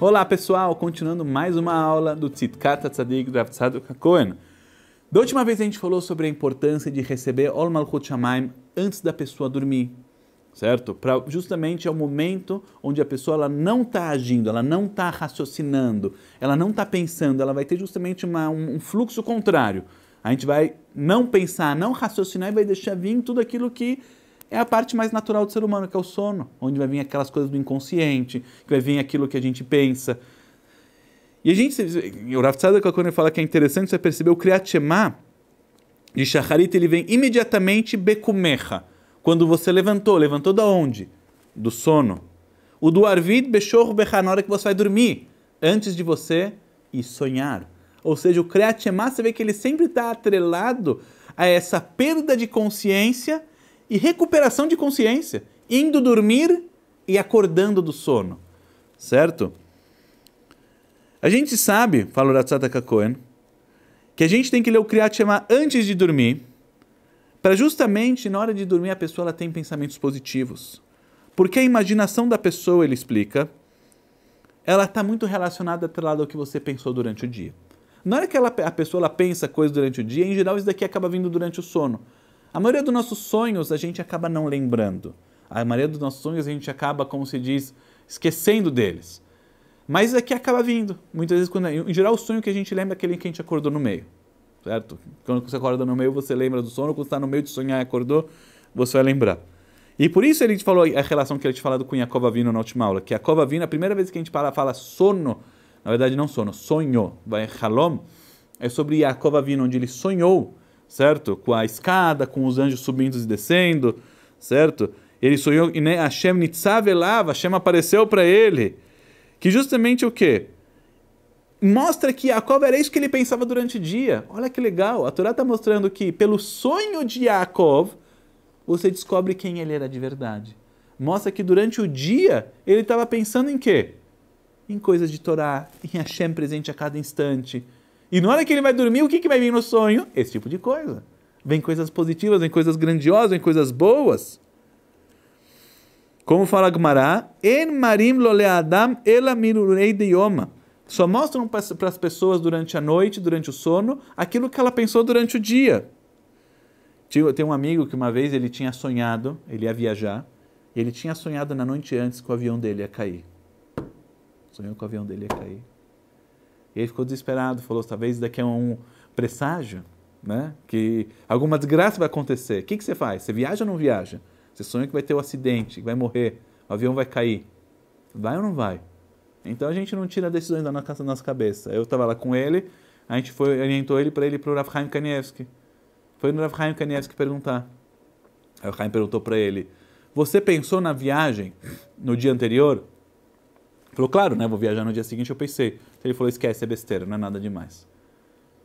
Olá pessoal, continuando mais uma aula do Tzitkata Tzadik Rav Tzadok Da última vez a gente falou sobre a importância de receber Ol Malchut Shamaim antes da pessoa dormir, certo? Pra, justamente é o momento onde a pessoa ela não está agindo, ela não está raciocinando, ela não está pensando, ela vai ter justamente uma, um, um fluxo contrário. A gente vai não pensar, não raciocinar e vai deixar vir tudo aquilo que é a parte mais natural do ser humano, que é o sono, onde vai vir aquelas coisas do inconsciente, que vai vir aquilo que a gente pensa. E a gente, o Rav quando ele fala que é interessante, você percebeu o Kriyat Shema de Shacharit, ele vem imediatamente Bekumecha, quando você levantou. Levantou da onde? Do sono. O do Arvid Beshor Becha, na hora que você vai dormir, antes de você ir sonhar. Ou seja, o Kriyat Shema, você vê que ele sempre está atrelado a essa perda de consciência e recuperação de consciência, indo dormir e acordando do sono, certo? A gente sabe, fala o Ratsata Kakoen, que a gente tem que ler o Kriyat Shema antes de dormir, para justamente na hora de dormir a pessoa ela tem pensamentos positivos. Porque a imaginação da pessoa, ele explica, ela está muito relacionada atrelada ao que você pensou durante o dia. Na hora que ela, a pessoa ela pensa coisas durante o dia, em geral isso daqui acaba vindo durante o sono. A maioria dos nossos sonhos a gente acaba não lembrando. A maioria dos nossos sonhos a gente acaba, como se diz, esquecendo deles. Mas é que acaba vindo. Muitas vezes, quando, é, em geral, o sonho que a gente lembra é aquele que a gente acordou no meio. Certo? Quando você acorda no meio, você lembra do sono. Quando está no meio de sonhar e acordou, você vai lembrar. E por isso ele te falou a relação que ele te falou com Yakov Avino na última aula. Que Yakov Avino, a primeira vez que a gente fala, fala sono, na verdade não sono, sonho, vai halom, é sobre Yakov Avino, onde ele sonhou certo? Com a escada, com os anjos subindo e descendo, certo? Ele sonhou e né, Hashem nitzavelava, Hashem apareceu para ele. Que justamente o quê? Mostra que Jacob era isso que ele pensava durante o dia. Olha que legal, a Torá está mostrando que pelo sonho de Jacob, você descobre quem ele era de verdade. Mostra que durante o dia, ele estava pensando em quê? Em coisas de Torá, em Hashem presente a cada instante, e na hora que ele vai dormir, o que, que vai vir no sonho? Esse tipo de coisa. Vem coisas positivas, vem coisas grandiosas, vem coisas boas. Como fala Gumará, En marim lole adam ela de yoma. Só mostram para as pessoas durante a noite, durante o sono, aquilo que ela pensou durante o dia. Tem um amigo que uma vez ele tinha sonhado, ele ia viajar, e ele tinha sonhado na noite antes que o avião dele ia cair. Sonhou que o avião dele ia cair. Ele ficou desesperado, falou: talvez daqui a um presságio, né? Que alguma desgraça vai acontecer. O que, que você faz? Você viaja ou não viaja? Você sonha que vai ter um acidente, que vai morrer, o avião vai cair. Vai ou não vai? Então a gente não tira decisões da nossa cabeça. Eu estava lá com ele, a gente foi, orientou ele para ele para o Rav Chaim Kanievski. Foi no Rav Chaim Kanievski perguntar. Aí o Chaim perguntou para ele: Você pensou na viagem no dia anterior? Ele falou, claro, né? Vou viajar no dia seguinte. Eu pensei. Então ele falou: esquece, é besteira, não é nada demais.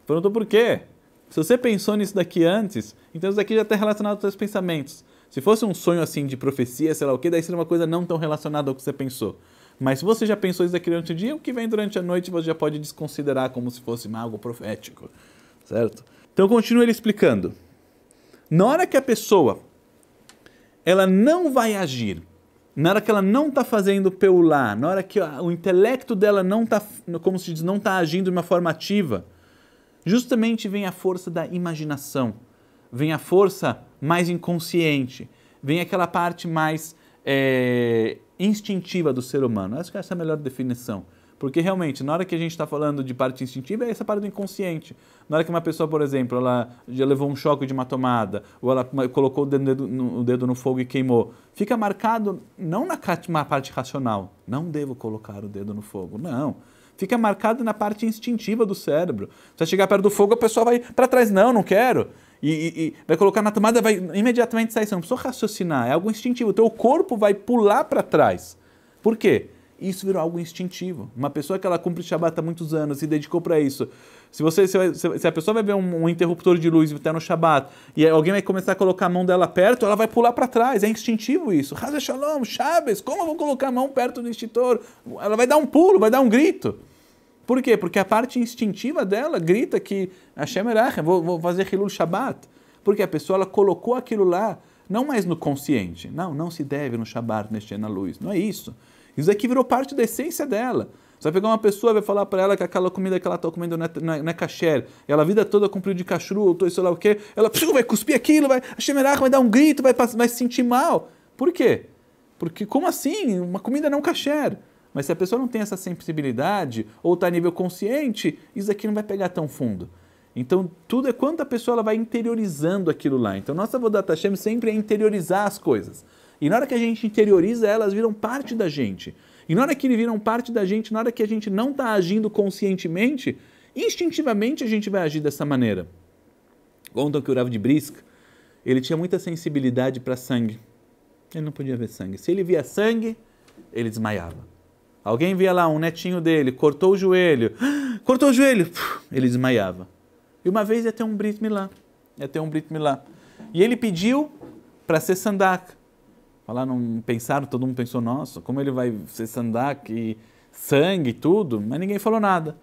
Perguntou por quê? Se você pensou nisso daqui antes, então isso daqui já está relacionado aos seus pensamentos. Se fosse um sonho assim de profecia, sei lá o que, daí seria uma coisa não tão relacionada ao que você pensou. Mas se você já pensou isso daqui durante o dia, o que vem durante a noite você já pode desconsiderar como se fosse algo profético, certo? Então continua ele explicando. Na hora que a pessoa ela não vai agir na hora que ela não está fazendo peular, na hora que o intelecto dela não está, como se diz, não está agindo de uma forma ativa, justamente vem a força da imaginação, vem a força mais inconsciente, vem aquela parte mais é, instintiva do ser humano. Acho que essa é a melhor definição. Porque realmente, na hora que a gente está falando de parte instintiva, é essa parte do inconsciente. Na hora que uma pessoa, por exemplo, ela já levou um choque de uma tomada, ou ela colocou o dedo no, o dedo no fogo e queimou, fica marcado não na parte racional, não devo colocar o dedo no fogo, não. Fica marcado na parte instintiva do cérebro. Se chegar perto do fogo, a pessoa vai para trás, não, não quero. E, e, e, vai colocar na tomada, vai imediatamente sair, você não precisa raciocinar, é algo instintivo. O teu corpo vai pular para trás. Por quê? isso virou algo instintivo. Uma pessoa que ela cumpre Shabat há muitos anos e dedicou para isso. Se você se, se, a pessoa vai ver um, um interruptor de luz até no Shabat e alguém vai começar a colocar a mão dela perto, ela vai pular para trás. É instintivo isso. Raza Shalom, Chaves, como eu vou colocar a mão perto do extintor? Ela vai dar um pulo, vai dar um grito. Por quê? Porque a parte instintiva dela grita que Hashem shemerach, vou, vou fazer Hilul Shabat. Porque a pessoa ela colocou aquilo lá, não mais no consciente. Não, não se deve no Shabat mexer na luz. Não é isso. Isso aqui virou parte da essência dela. Você vai pegar uma pessoa e vai falar para ela que aquela comida que ela está comendo não é, não, é, é ela a vida toda cumpriu de cachorro, sei lá o quê, ela vai cuspir aquilo, vai, vai dar um grito, vai, vai se sentir mal. Por quê? Porque como assim? Uma comida não cachê. Mas se a pessoa não tem essa sensibilidade ou está a nível consciente, isso aqui não vai pegar tão fundo. Então, tudo é quanto a pessoa ela vai interiorizando aquilo lá. Então, nossa Vodata Hashem sempre é interiorizar as coisas. E na hora que a gente interioriza elas, viram parte da gente. E na hora que viram parte da gente, na hora que a gente não está agindo conscientemente, instintivamente a gente vai agir dessa maneira. Contam que o Rav de Brisk, ele tinha muita sensibilidade para sangue. Ele não podia ver sangue. Se ele via sangue, ele desmaiava. Alguém via lá um netinho dele, cortou o joelho, cortou o joelho, ele desmaiava. E uma vez ia ter um Brit Milá, ia ter um Brit Milá. E ele pediu para ser sandaka. Falaram, pensaram, todo mundo pensou, nossa, como ele vai ser sandak e sangue e tudo, mas ninguém falou nada.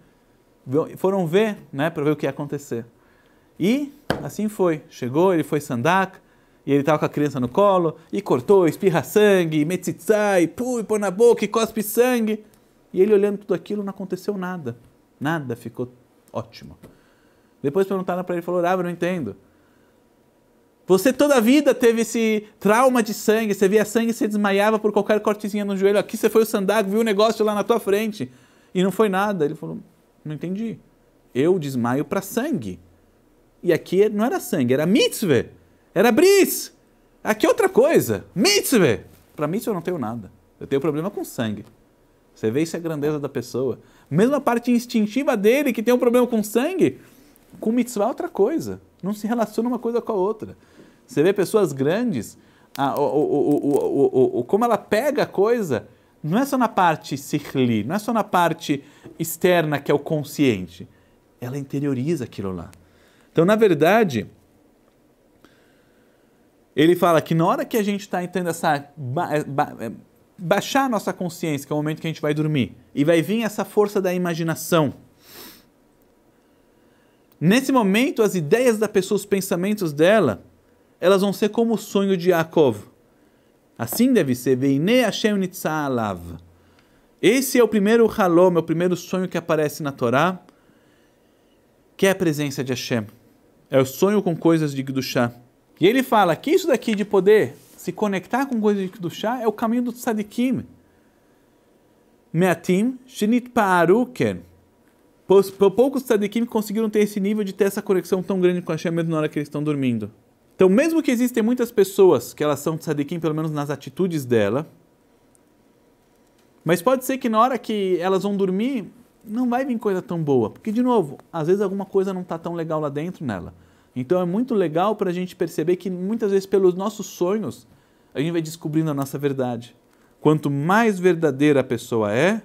Foram ver, né, para ver o que ia acontecer. E assim foi. Chegou, ele foi sandak, e ele estava com a criança no colo, e cortou, espirra sangue, metzitzá, e pui, põe na boca, e cospe sangue. E ele olhando tudo aquilo, não aconteceu nada. Nada, ficou ótimo. Depois perguntaram para ele, falou, ah, eu não entendo. Você toda a vida teve esse trauma de sangue, você via sangue e você desmaiava por qualquer cortezinha no joelho. Aqui você foi o sandago, viu o um negócio lá na tua frente. E não foi nada. Ele falou: Não entendi. Eu desmaio para sangue. E aqui não era sangue, era mitzvah. Era bris. Aqui é outra coisa. Mitzvah. Para mitzvah eu não tenho nada. Eu tenho problema com sangue. Você vê isso é a grandeza da pessoa. Mesmo a parte instintiva dele, que tem um problema com sangue, com mitzvah é outra coisa. Não se relaciona uma coisa com a outra. Você vê pessoas grandes, a, o, o, o, como ela pega a coisa, não é só na parte sihli, não é só na parte externa que é o consciente. Ela interioriza aquilo lá. Então, na verdade, ele fala que na hora que a gente está entrando essa. Ba, é, ba, é, baixar a nossa consciência, que é o momento que a gente vai dormir, e vai vir essa força da imaginação. Nesse momento, as ideias da pessoa, os pensamentos dela, elas vão ser como o sonho de Yaakov. Assim deve ser, Veine Hashem Nitzalav. Esse é o primeiro halom, é o primeiro sonho que aparece na Torá, que é a presença de Hashem. É o sonho com coisas de Gdushá. E ele fala que isso daqui de poder se conectar com coisas de Gdushá é o caminho do Tzadikim. Meatim Shinit Pa'aruken. Poucos Tzadikim conseguiram ter esse nível de ter essa conexão tão grande com Hashem mesmo na hora que eles estão dormindo. Então, mesmo que existem muitas pessoas que elas são tzadikim, pelo menos nas atitudes dela, mas pode ser que na hora que elas vão dormir, não vai vir coisa tão boa. Porque, de novo, às vezes alguma coisa não está tão legal lá dentro nela. Então é muito legal para a gente perceber que muitas vezes pelos nossos sonhos a gente vai descobrindo a nossa verdade. Quanto mais verdadeira a pessoa é,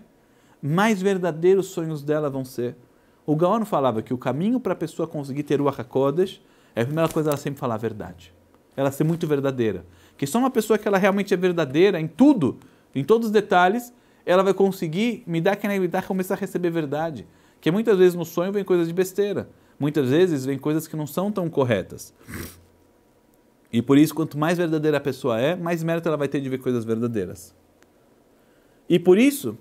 mais verdadeiros os sonhos dela vão ser. O Gaon falava que o caminho para a pessoa conseguir ter o Akakodesh é a primeira coisa ela sempre falar a verdade. Ela ser muito verdadeira. Que só uma pessoa que ela realmente é verdadeira em tudo, em todos os detalhes, ela vai conseguir me dar que me dar começar a receber verdade. Que muitas vezes no sonho vem coisas de besteira. Muitas vezes vem coisas que não são tão corretas. E por isso, quanto mais verdadeira a pessoa é, mais mérito ela vai ter de ver coisas verdadeiras. E por isso,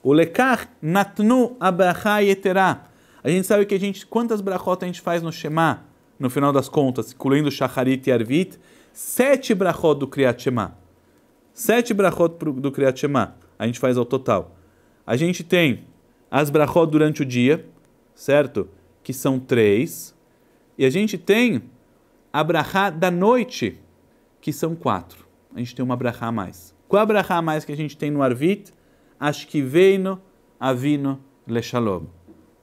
o lekar natnu abraha yeterá. A gente sabe que a gente, quantas brachot a gente faz no Shema? no final das contas, incluindo Shacharit e Arvit, sete brachot do Kriyat Shema. Sete brachot do Kriyat Shema. A gente faz ao total. A gente tem as brachot durante o dia, certo? Que são três. E a gente tem a brachá da noite, que são quatro. A gente tem uma brachá a mais. Qual a brachá a mais que a gente tem no Arvit? veino, avino leshalom.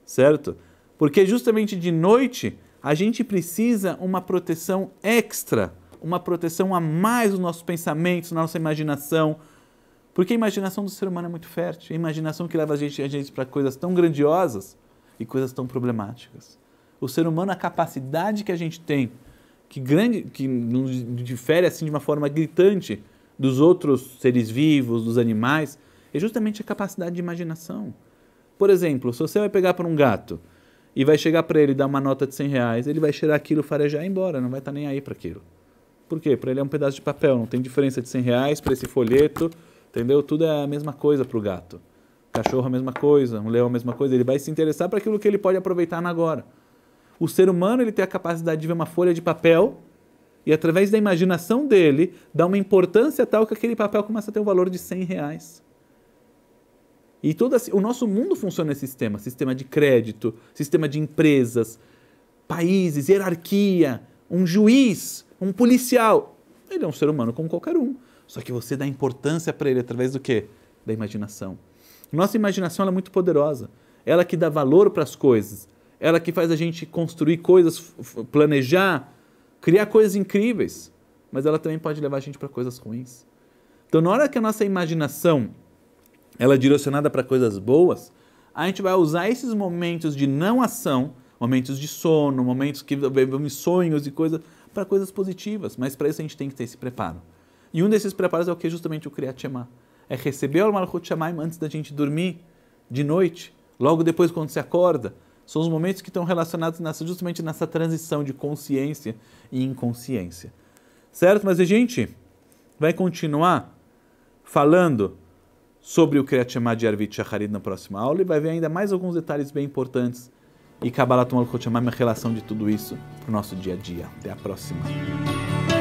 Certo? Porque justamente de noite a gente precisa uma proteção extra, uma proteção a mais nos nossos pensamentos, na nossa imaginação, porque a imaginação do ser humano é muito fértil, a imaginação que leva a gente, a gente para coisas tão grandiosas e coisas tão problemáticas. O ser humano, a capacidade que a gente tem, que grande, que nos difere assim de uma forma gritante dos outros seres vivos, dos animais, é justamente a capacidade de imaginação. Por exemplo, se você vai pegar para um gato e vai chegar para ele dar uma nota de 100 reais, ele vai cheirar aquilo, farejar e ir embora, não vai estar tá nem aí para aquilo. Por quê? Para ele é um pedaço de papel, não tem diferença de 100 reais para esse folheto, entendeu? Tudo é a mesma coisa para o gato. Cachorro a mesma coisa, um leão a mesma coisa, ele vai se interessar para aquilo que ele pode aproveitar agora. O ser humano ele tem a capacidade de ver uma folha de papel e através da imaginação dele dar uma importância tal que aquele papel começa a ter um valor de 100 reais. E todo o nosso mundo funciona nesse sistema: sistema de crédito, sistema de empresas, países, hierarquia, um juiz, um policial. Ele é um ser humano como qualquer um. Só que você dá importância para ele através do quê? Da imaginação. Nossa imaginação é muito poderosa. Ela que dá valor para as coisas. Ela que faz a gente construir coisas, planejar, criar coisas incríveis. Mas ela também pode levar a gente para coisas ruins. Então, na hora que a nossa imaginação ela é direcionada para coisas boas, a gente vai usar esses momentos de não ação, momentos de sono, momentos que vemos sonhos e coisas, para coisas positivas. Mas para isso a gente tem que ter esse preparo. E um desses preparos é o que? Justamente o Kriyat Shema. É receber o Malchut Shemaim antes da gente dormir, de noite, logo depois quando se acorda. São os momentos que estão relacionados nessa, justamente nessa transição de consciência e inconsciência. Certo? Mas a gente vai continuar falando sobre o Kriyat Shema de Arvit Shacharit na próxima aula e vai ver ainda mais alguns detalhes bem importantes e Kabbalat Malchut Shema, uma relação de tudo isso para o nosso dia a dia. Até a próxima.